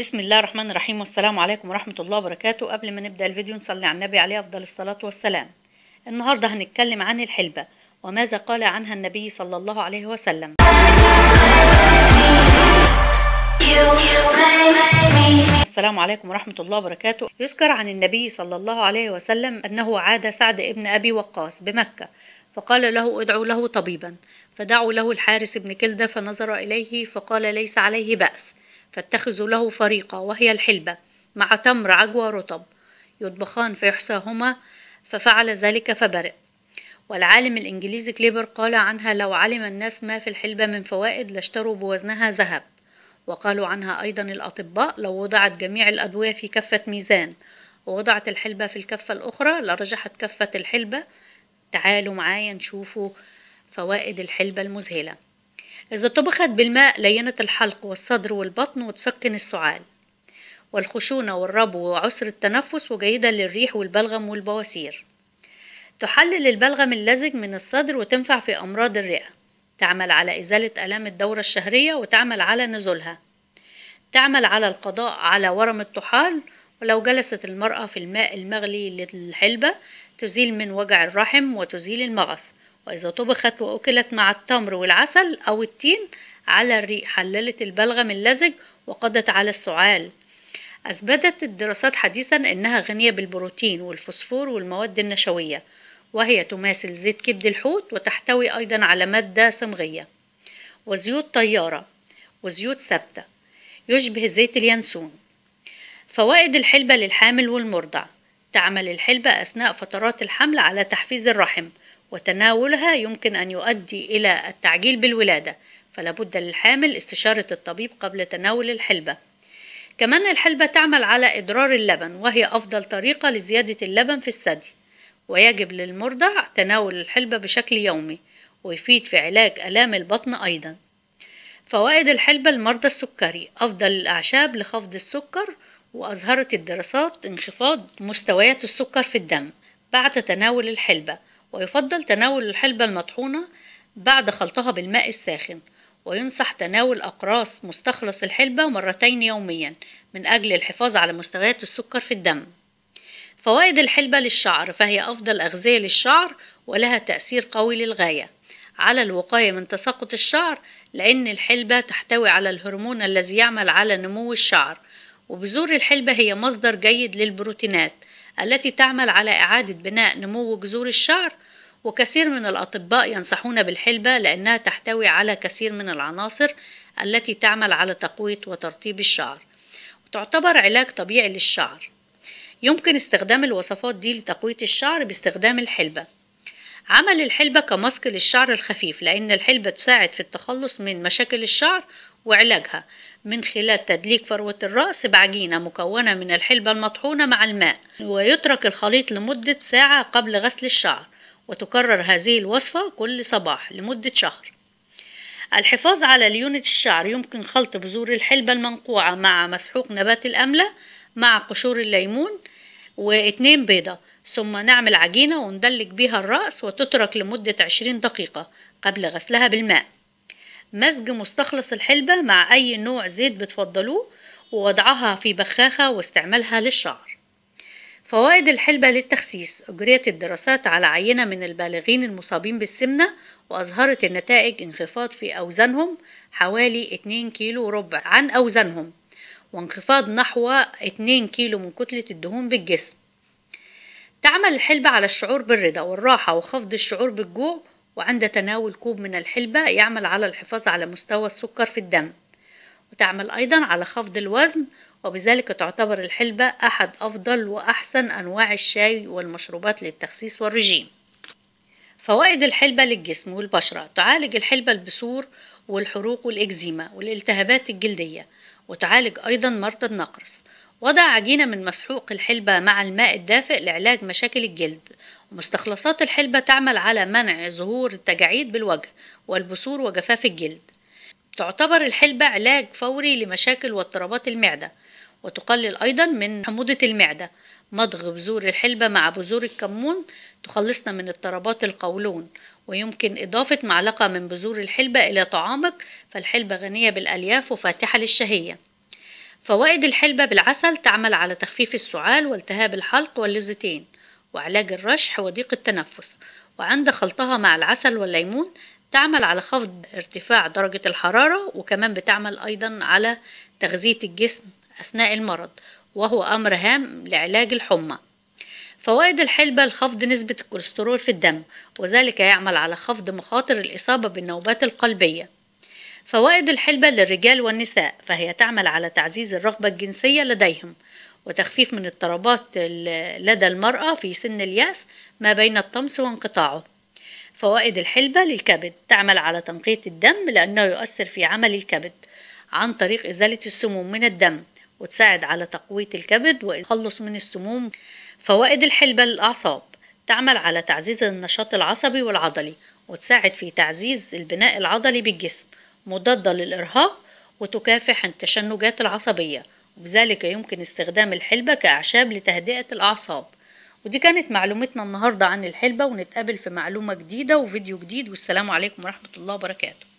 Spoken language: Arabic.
بسم الله الرحمن الرحيم والسلام عليكم ورحمة الله وبركاته قبل ما نبدأ الفيديو نصلي على النبي عليه أفضل الصلاة والسلام النهاردة هنتكلم عن الحلبة وماذا قال عنها النبي صلى الله عليه وسلم السلام عليكم ورحمة الله وبركاته يذكر عن النبي صلى الله عليه وسلم أنه عاد سعد ابن أبي وقاص بمكة فقال له ادعوا له طبيبا فدعوا له الحارس بن كلدة فنظر إليه فقال ليس عليه بأس فاتخذوا له فريقة وهي الحلبة مع تمر عجوة رطب يطبخان في ففعل ذلك فبرئ والعالم الإنجليزي كليبر قال عنها لو علم الناس ما في الحلبة من فوائد لاشتروا بوزنها ذهب وقالوا عنها أيضا الأطباء لو وضعت جميع الأدوية في كفة ميزان ووضعت الحلبة في الكفة الأخرى لرجحت كفة الحلبة تعالوا معايا نشوفوا فوائد الحلبة المذهلة إذا طبخت بالماء لينت الحلق والصدر والبطن وتسكن السعال والخشونة والربو وعسر التنفس وجيدة للريح والبلغم والبواسير تحلل البلغم اللزج من الصدر وتنفع في أمراض الرئة تعمل على إزالة آلام الدورة الشهرية وتعمل على نزولها تعمل على القضاء على ورم الطحال ولو جلست المرأة في الماء المغلي للحلبة تزيل من وجع الرحم وتزيل المغص وإذا طبخت وأكلت مع التمر والعسل أو التين على الريق حللت البلغم اللزج وقضت على السعال أثبتت الدراسات حديثا أنها غنية بالبروتين والفوسفور والمواد النشوية وهي تماثل زيت كبد الحوت وتحتوي أيضا على مادة صمغية وزيوت طيارة وزيوت ثابتة يشبه زيت اليانسون فوائد الحلبة للحامل والمرضع تعمل الحلبة أثناء فترات الحمل على تحفيز الرحم وتناولها يمكن أن يؤدي إلى التعجيل بالولادة فلا بد للحامل استشارة الطبيب قبل تناول الحلبة كمان الحلبة تعمل على إدرار اللبن وهي أفضل طريقة لزيادة اللبن في الثدي ويجب للمرضع تناول الحلبة بشكل يومي ويفيد في علاج آلام البطن أيضا فوائد الحلبة لمرضى السكري أفضل الأعشاب لخفض السكر وأظهرت الدراسات انخفاض مستويات السكر في الدم بعد تناول الحلبة ويفضل تناول الحلبة المطحونة بعد خلطها بالماء الساخن وينصح تناول أقراص مستخلص الحلبة مرتين يوميا من أجل الحفاظ على مستويات السكر في الدم فوائد الحلبة للشعر فهي أفضل أغذية للشعر ولها تأثير قوي للغاية على الوقاية من تساقط الشعر لأن الحلبة تحتوي على الهرمون الذي يعمل على نمو الشعر وبذور الحلبة هي مصدر جيد للبروتينات التي تعمل على إعادة بناء نمو جذور الشعر وكثير من الأطباء ينصحون بالحلبة لأنها تحتوي على كثير من العناصر التي تعمل على تقوية وترطيب الشعر تعتبر علاج طبيعي للشعر يمكن استخدام الوصفات دي لتقوية الشعر باستخدام الحلبة عمل الحلبة كماسك للشعر الخفيف لأن الحلبة تساعد في التخلص من مشاكل الشعر وعلاجها من خلال تدليك فروة الرأس بعجينة مكونة من الحلبة المطحونة مع الماء ويترك الخليط لمدة ساعة قبل غسل الشعر وتكرر هذه الوصفة كل صباح لمدة شهر الحفاظ على ليونة الشعر يمكن خلط بذور الحلبة المنقوعة مع مسحوق نبات الأملة مع قشور الليمون واتنين بيضة ثم نعمل عجينة وندلك بها الرأس وتترك لمدة عشرين دقيقة قبل غسلها بالماء مزج مستخلص الحلبة مع أي نوع زيت بتفضلوه ووضعها في بخاخة واستعمالها للشعر فوائد الحلبة للتخسيس أجريت الدراسات على عينة من البالغين المصابين بالسمنة وأظهرت النتائج انخفاض في أوزانهم حوالي 2 كيلو ربع عن أوزانهم وانخفاض نحو 2 كيلو من كتلة الدهون بالجسم تعمل الحلبة على الشعور بالرضا والراحة وخفض الشعور بالجوع وعند تناول كوب من الحلبة يعمل على الحفاظ على مستوى السكر في الدم وتعمل أيضا على خفض الوزن وبذلك تعتبر الحلبة أحد أفضل وأحسن أنواع الشاي والمشروبات للتخسيس والرجيم فوائد الحلبة للجسم والبشرة تعالج الحلبة البسور والحروق والإكزيما والالتهابات الجلدية وتعالج أيضا مرضى النقرس وضع عجينة من مسحوق الحلبة مع الماء الدافئ لعلاج مشاكل الجلد ومستخلصات الحلبة تعمل على منع ظهور التجاعيد بالوجه والبثور وجفاف الجلد تعتبر الحلبة علاج فوري لمشاكل واضطرابات المعدة وتقلل أيضا من حموضة المعدة مضغ بذور الحلبة مع بذور الكمون تخلصنا من اضطرابات القولون ويمكن إضافة معلقة من بذور الحلبة إلى طعامك فالحلبة غنية بالألياف وفاتحة للشهية فوائد الحلبة بالعسل تعمل على تخفيف السعال والتهاب الحلق واللزتين وعلاج الرشح وضيق التنفس وعند خلطها مع العسل والليمون تعمل على خفض ارتفاع درجة الحرارة وكمان بتعمل أيضا على تغذية الجسم أثناء المرض وهو أمر هام لعلاج الحمى فوائد الحلبة لخفض نسبة الكوليسترول في الدم وذلك يعمل على خفض مخاطر الإصابة بالنوبات القلبية فوائد الحلبة للرجال والنساء فهي تعمل على تعزيز الرغبة الجنسية لديهم وتخفيف من اضطرابات لدى المرأة في سن اليأس ما بين الطمس وانقطاعه فوائد الحلبة للكبد تعمل على تنقية الدم لأنه يؤثر في عمل الكبد عن طريق إزالة السموم من الدم وتساعد على تقوية الكبد وتخلص من السموم فوائد الحلبة للأعصاب تعمل على تعزيز النشاط العصبي والعضلي وتساعد في تعزيز البناء العضلي بالجسم مضادة للإرهاق وتكافح التشنجات العصبية وبذلك يمكن استخدام الحلبة كأعشاب لتهدئة الأعصاب ودي كانت معلومتنا النهاردة عن الحلبة ونتقابل في معلومة جديدة وفيديو جديد والسلام عليكم ورحمة الله وبركاته